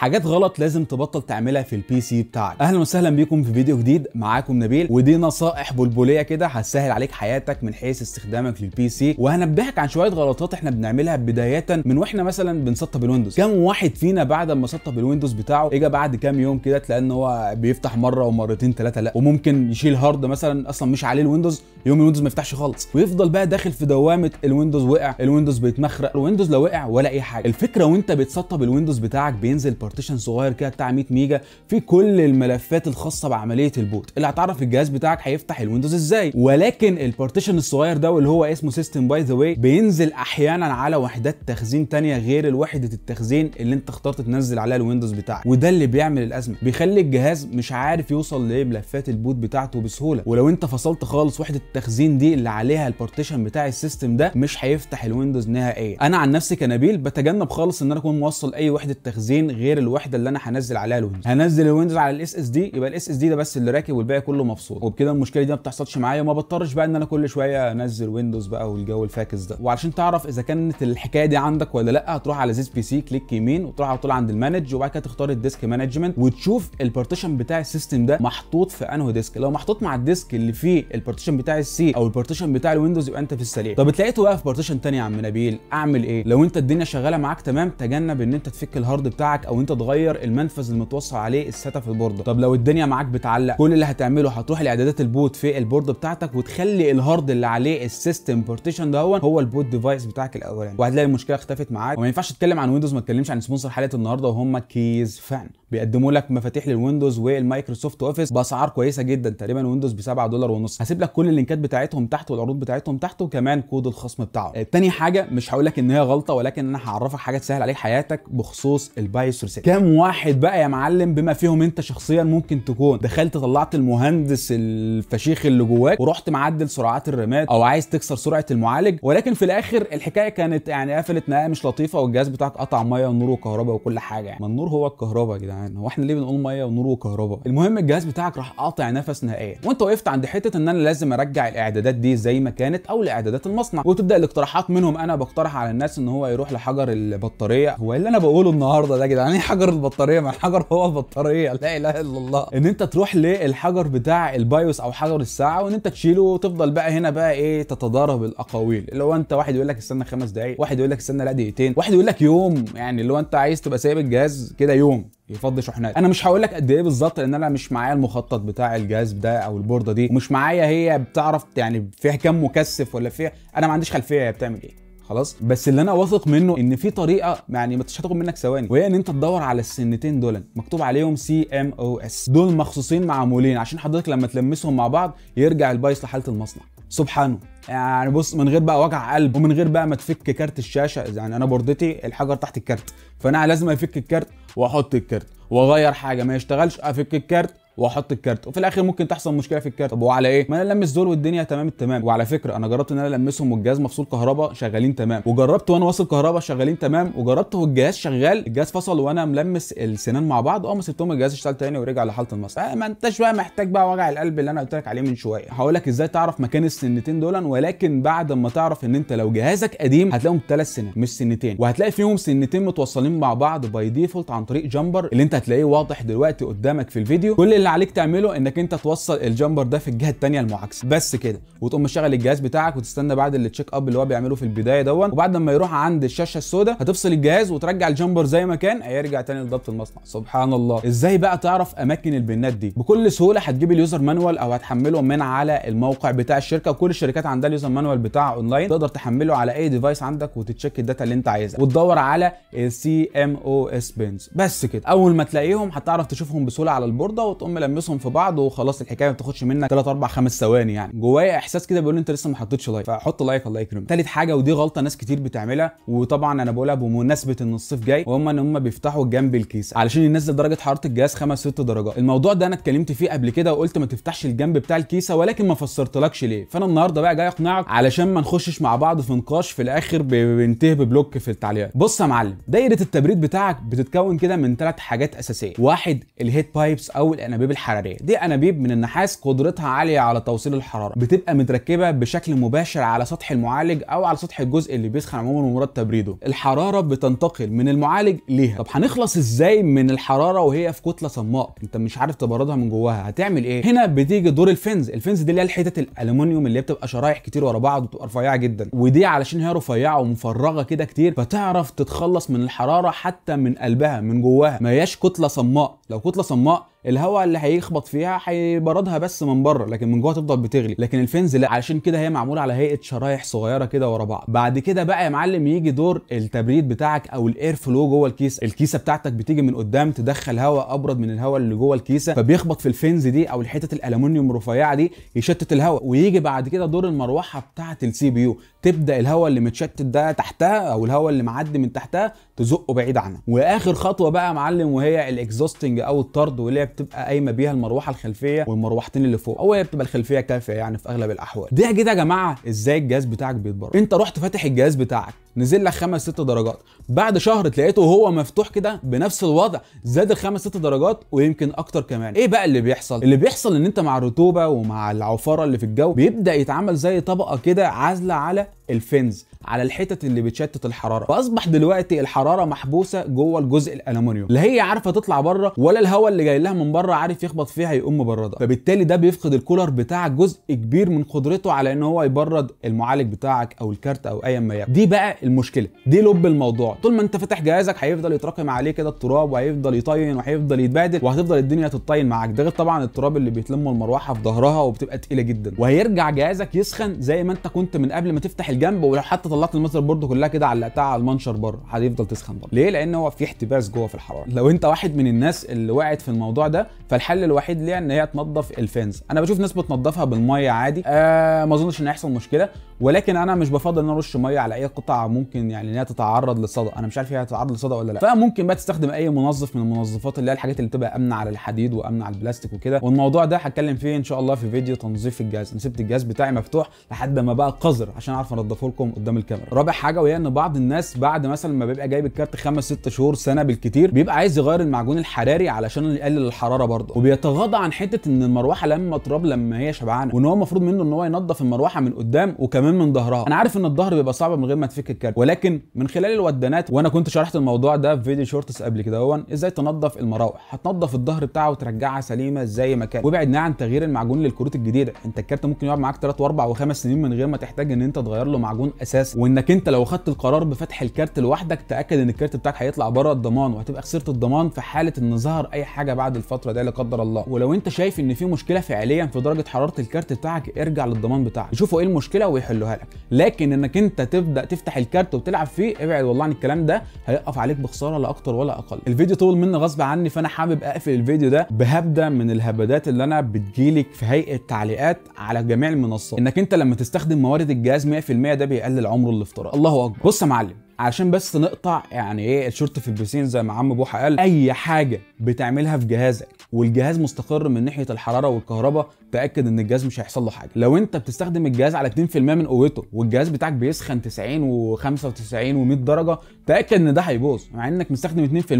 حاجات غلط لازم تبطل تعملها في البي سي بتاعك اهلا وسهلا بيكم في فيديو جديد معاكم نبيل ودي نصائح بلبليه كده هتسهل عليك حياتك من حيث استخدامك للبي سي وهنبهك عن شويه غلطات احنا بنعملها بدايه من واحنا مثلا بنسطب الويندوز كم واحد فينا بعد ما سطب الويندوز بتاعه اجى بعد كام يوم كده تلاقي ان هو بيفتح مره ومرتين ثلاثه لا وممكن يشيل هارد مثلا اصلا مش عليه الويندوز يوم الويندوز ما يفتحش خالص ويفضل بقى داخل في دوامه الويندوز وقع الويندوز بيتمخرق الويندوز لو وقع ولا اي حاجه الفكره وانت بتسطب الويندوز بتاعك بينزل بارتيشن صغير كده بتاع 100 ميجا في كل الملفات الخاصه بعمليه البوت اللي هتعرف الجهاز بتاعك هيفتح الويندوز ازاي ولكن البارتيشن الصغير ده واللي هو اسمه سيستم باي ذا واي بينزل احيانا على وحدات تخزين تانية غير وحده التخزين اللي انت اخترت تنزل عليها الويندوز بتاعك وده اللي بيعمل الازمه بيخلي الجهاز مش عارف يوصل لملفات البوت بتاعته بسهوله ولو انت فصلت خالص وحده التخزين دي اللي عليها البارتيشن بتاع السيستم ده مش هيفتح الويندوز نهائيا انا عن نفسي كنبيل بتجنب خالص ان انا اكون موصل اي وحده تخزين غير غير الوحده اللي انا هنزل عليها الويندوز هنزل الويندوز على الاس اس دي يبقى الاس اس دي ده بس اللي راكب والباقي كله مفصول وبكده المشكله دي ما بتحصلش معايا وما بضطرش بقى ان انا كل شويه انزل ويندوز بقى والجو الفاكس ده وعشان تعرف اذا كانت الحكايه دي عندك ولا لا هتروح على زيز بي سي كليك يمين وتروح على طول عند المانج وبعد كده تختار الديسك مانجمنت وتشوف البارتيشن بتاع السيستم ده محطوط في انهي ديسك لو محطوط مع الديسك اللي فيه البارتيشن بتاع السي او البارتيشن بتاع الويندوز يبقى انت في السليم طب اتلاقيته بقى في بارتيشن ثاني يا عم نبيل اعمل ايه لو انت الدنيا شغاله معاك تمام تجنب ان انت تفك الهارد بتاعك او انت تغير المنفذ المتوصل عليه الساتا في البورده طب لو الدنيا معاك بتعلق كل اللي هتعمله هتروح لاعدادات البوت في البورده بتاعتك وتخلي الهارد اللي عليه السيستم بارتيشن ده هو البوت ديفايس بتاعك الاولاني وهتلاقي المشكله اختفت معاك وما ينفعش تتكلم عن ويندوز ما تتكلمش عن سبونسر حلقه النهارده وهم كيز فان بيقدموا لك مفاتيح للويندوز والمايكروسوفت اوفيس باسعار كويسه جدا تقريبا ويندوز ب 7 دولار ونص هسيب لك كل اللينكات بتاعتهم تحت والعروض بتاعتهم تحت وكمان كود الخصم بتاعهم آه، تاني حاجه مش هقول لك ان هي غلطه ولكن انا هعرفك حاجه تسهل عليك حياتك بخصوص البايوس الحساب كام واحد بقى يا معلم بما فيهم انت شخصيا ممكن تكون دخلت طلعت المهندس الفشيخ اللي جواك ورحت معدل سرعات الرماد او عايز تكسر سرعه المعالج ولكن في الاخر الحكايه كانت يعني قفلت نهايه مش لطيفه والجهاز بتاعك قطع ميه ونور وكهرباء وكل حاجه يعني ما النور هو الكهرباء يا جدعان هو احنا ليه بنقول ميه ونور وكهرباء المهم الجهاز بتاعك راح قاطع نفس نهائيا وانت وقفت عند حته ان انا لازم ارجع الاعدادات دي زي ما كانت او لاعدادات المصنع وتبدا الاقتراحات منهم انا بقترح على الناس ان هو يروح لحجر البطاريه هو إيه اللي انا بقوله النهارده ده يا جدعان حجر البطاريه ما الحجر هو البطاريه لا اله الا الله ان انت تروح للحجر بتاع البايوس او حجر الساعه وان انت تشيله وتفضل بقى هنا بقى ايه تتضارب الاقاويل اللي هو انت واحد يقول لك استنى خمس دقائق واحد يقول لك استنى لا دقيقتين واحد يقول لك يوم يعني اللي هو انت عايز تبقى سايب الجهاز كده يوم يفضي شحنات انا مش هقول لك قد ايه بالظبط لان انا مش معايا المخطط بتاع الجهاز ده او البورده دي ومش معايا هي بتعرف يعني فيها كام مكثف ولا فيها انا ما عنديش خلفيه هي بتعمل ايه خلاص بس اللي انا واثق منه ان في طريقه يعني مش هتاخد منك ثواني وهي ان انت تدور على السنتين دول مكتوب عليهم سي ام او اس دول مخصوصين معمولين عشان حضرتك لما تلمسهم مع بعض يرجع البايس لحاله المصنع سبحانه يعني بص من غير بقى وجع قلب ومن غير بقى ما تفك كارت الشاشه يعني انا بوردتي الحجر تحت الكارت فانا لازم افك الكارت واحط الكارت واغير حاجه ما يشتغلش افك الكارت واحط الكارت وفي الاخر ممكن تحصل مشكله في الكارت طب وعلى ايه ما انا لمس دول والدنيا تمام التمام وعلى فكره انا جربت ان انا المسهم والجهاز مفصول كهرباء شغالين تمام وجربت وانا واصل كهرباء شغالين تمام وجربت والجهاز شغال الجهاز فصل وانا ملمس السنان مع بعض اه ما سبتهم الجهاز اشتغل تاني ورجع لحاله المصنع آه، ما انتش بقى محتاج بقى وجع القلب اللي انا قلت لك عليه من شويه هقول لك ازاي تعرف مكان السنتين دول ولكن بعد ما تعرف ان انت لو جهازك قديم هتلاقيهم ثلاث سنين مش سنتين وهتلاقي فيهم سنتين متوصلين مع بعض باي ديفولت عن طريق جامبر اللي انت هتلاقيه واضح دلوقتي قدامك في الفيديو كل اللي اللي عليك تعمله انك انت توصل الجامبر ده في الجهه الثانيه المعاكسه بس كده وتقوم مشغل الجهاز بتاعك وتستنى بعد التشيك اب اللي هو بيعمله في البدايه دون وبعد ما يروح عند الشاشه السوداء هتفصل الجهاز وترجع الجامبر زي ما كان هيرجع ثاني لضبط المصنع سبحان الله ازاي بقى تعرف اماكن البنات دي بكل سهوله هتجيب اليوزر مانوال او هتحمله من على الموقع بتاع الشركه وكل الشركات عندها اليوزر مانوال بتاعها اونلاين تقدر تحمله على اي ديفايس عندك وتتشيك الداتا اللي انت عايزها وتدور على السي ام او اس بنز بس كده اول ما تلاقيهم هتعرف تشوفهم بسهوله على البورده وتقوم ملمسهم في بعض وخلاص الحكايه ما بتاخدش منك 3 4 5 ثواني يعني جوايا احساس كده بيقول لي انت لسه ما حطيتش لايك فحط لايك الله يكرمك ثالث حاجه ودي غلطه ناس كتير بتعملها وطبعا انا بقولها بمناسبه ان الصيف جاي وهم ان هم بيفتحوا جنب الكيس علشان ينزل درجه حراره الجهاز 5 6 درجات الموضوع ده انا اتكلمت فيه قبل كده وقلت ما تفتحش الجنب بتاع الكيسه ولكن ما فسرتلكش ليه فانا النهارده بقى جاي اقنعك علشان ما نخشش مع بعض في نقاش في الاخر بينتهي ببلوك في التعليقات بص يا معلم دايره التبريد بتاعك بتتكون كده من ثلاث حاجات اساسيه واحد الهيت بايبس او الانابيب الانابيب الحراريه دي انابيب من النحاس قدرتها عاليه على توصيل الحراره بتبقى متركبه بشكل مباشر على سطح المعالج او على سطح الجزء اللي بيسخن عموما ومراد تبريده الحراره بتنتقل من المعالج ليها طب هنخلص ازاي من الحراره وهي في كتله صماء انت مش عارف تبردها من جواها هتعمل ايه هنا بتيجي دور الفنز الفنز دي اللي هي الحتت الالومنيوم اللي بتبقى شرايح كتير ورا بعض وبتبقى رفيعه جدا ودي علشان هي رفيعه ومفرغه كده كتير فتعرف تتخلص من الحراره حتى من قلبها من جواها ما هياش كتله صماء لو كتله صماء الهواء اللي هيخبط فيها هيبردها بس من بره لكن من جوه تفضل بتغلي لكن الفنز لا علشان كده هي معموله على هيئه شرايح صغيره كده ورا بعض بعد كده بقى يا معلم يجي دور التبريد بتاعك او الاير فلو جوه الكيسه الكيسه بتاعتك بتيجي من قدام تدخل هواء ابرد من الهواء اللي جوه الكيسه فبيخبط في الفنز دي او الحتت الالومنيوم الرفيعه دي يشتت الهواء ويجي بعد كده دور المروحه بتاعه السي بي يو تبدا الهواء اللي متشتت ده تحتها او الهواء اللي معدي من تحتها تزقه بعيد عنها واخر خطوه بقى يا معلم وهي الاكزوستنج او الطرد واللي هي بتبقى قايمه بيها المروحه الخلفيه والمروحتين اللي فوق او هي بتبقى الخلفيه كافيه يعني في اغلب الاحوال ده كده يا جماعه ازاي الجهاز بتاعك بيتبرد انت رحت فاتح الجهاز بتاعك نزل لك خمس ست درجات بعد شهر تلاقيته هو مفتوح كده بنفس الوضع زاد الخمس ست درجات ويمكن اكتر كمان ايه بقى اللي بيحصل اللي بيحصل ان انت مع الرطوبه ومع العفاره اللي في الجو بيبدا يتعمل زي طبقه كده عازله على الفنز على الحتت اللي بتشتت الحراره فاصبح دلوقتي الحراره محبوسه جوه الجزء الالومنيوم لا هي عارفه تطلع بره ولا الهواء اللي جاي لها من بره عارف يخبط فيها يقوم مبردها فبالتالي ده بيفقد الكولر بتاعك جزء كبير من قدرته على ان هو يبرد المعالج بتاعك او الكارت او ايا ما يكن دي بقى المشكله دي لب الموضوع طول ما انت فاتح جهازك هيفضل يتراكم عليه كده التراب وهيفضل يطين وهيفضل يتبهدل وهتفضل الدنيا تطين معاك ده غير طبعا التراب اللي بيتلمه المروحه في ظهرها وبتبقى تقيله جدا وهيرجع جهازك يسخن زي ما انت كنت من قبل ما تفتح الجنب ولو حتى طلعت المذر بورد كلها كده علقتها على المنشر بره هتفضل تسخن برضه ليه لان هو في احتباس جوه في الحراره لو انت واحد من الناس اللي وقعت في الموضوع ده فالحل الوحيد ليها ان هي تنظف الفانز انا بشوف ناس بتنظفها بالميه عادي آه ما اظنش ان هيحصل مشكله ولكن انا مش بفضل ان ارش ميه على اي قطعه ممكن يعني ان هي تتعرض لصدى انا مش عارف هي هتتعرض لصدى ولا لا فممكن بقى تستخدم اي منظف من المنظفات اللي هي الحاجات اللي بتبقى امنه على الحديد وامنه على البلاستيك وكده والموضوع ده هتكلم فيه ان شاء الله في فيديو تنظيف الجهاز سبت الجهاز بتاعي مفتوح لحد ما بقى قذر عشان اعرف هنوضفه لكم قدام الكاميرا رابع حاجه وهي ان بعض الناس بعد مثلا ما بيبقى جايب الكارت خمس ست شهور سنه بالكتير بيبقى عايز يغير المعجون الحراري علشان يقلل الحراره برضه وبيتغاضى عن حته ان المروحه لما تراب لما هي شبعانه وان هو المفروض منه ان هو ينظف المروحه من قدام وكمان من ظهرها انا عارف ان الظهر بيبقى صعب من غير ما تفك الكارت ولكن من خلال الودانات وانا كنت شرحت الموضوع ده في فيديو شورتس قبل كده هو ازاي تنظف المراوح هتنظف الظهر بتاعها وترجعها سليمه زي ما كان وابعدنا عن تغيير المعجون للكروت الجديده انت الكارت ممكن يقعد معاك 3 و4 و5 سنين من غير ما تحتاج ان انت تغير له له معجون اساس وانك انت لو خدت القرار بفتح الكارت لوحدك تاكد ان الكارت بتاعك هيطلع بره الضمان وهتبقى خسرت الضمان في حاله ان ظهر اي حاجه بعد الفتره دي لا قدر الله ولو انت شايف ان في مشكله فعليا في درجه حراره الكارت بتاعك ارجع للضمان بتاعك يشوفوا ايه المشكله ويحلوها لك لكن انك انت تبدا تفتح الكارت وتلعب فيه ابعد والله عن الكلام ده هيقف عليك بخساره لا اكتر ولا اقل الفيديو طول مني غصب عني فانا حابب اقفل الفيديو ده بهبده من الهبدات اللي انا بتجيلك في هيئه تعليقات على جميع المنصات انك انت لما تستخدم موارد الجهاز 100% ده بيقلل عمره الافتراضي الله اكبر بص يا معلم عشان بس نقطع يعني ايه الشورت في البسين زي ما عم بوحه قال اي حاجه بتعملها في جهازك والجهاز مستقر من ناحيه الحراره والكهرباء تاكد ان الجهاز مش هيحصل له حاجه لو انت بتستخدم الجهاز على 2% من قوته والجهاز بتاعك بيسخن 90 و95 و100 درجه تاكد ان ده هيبوظ مع انك مستخدم 2%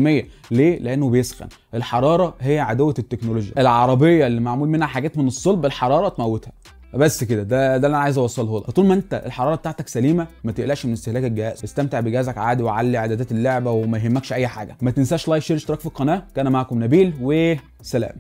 ليه لانه بيسخن الحراره هي عدوه التكنولوجيا العربيه اللي معمول منها حاجات من الصلب الحراره تموتها بس كده ده ده اللي انا عايز اوصله لك طول ما انت الحراره بتاعتك سليمه ما تقلقش من استهلاك الجهاز استمتع بجهازك عادي وعلي اعدادات اللعبه وما يهمكش اي حاجه ما تنساش لايك شير اشتراك في القناه كان معكم نبيل وسلام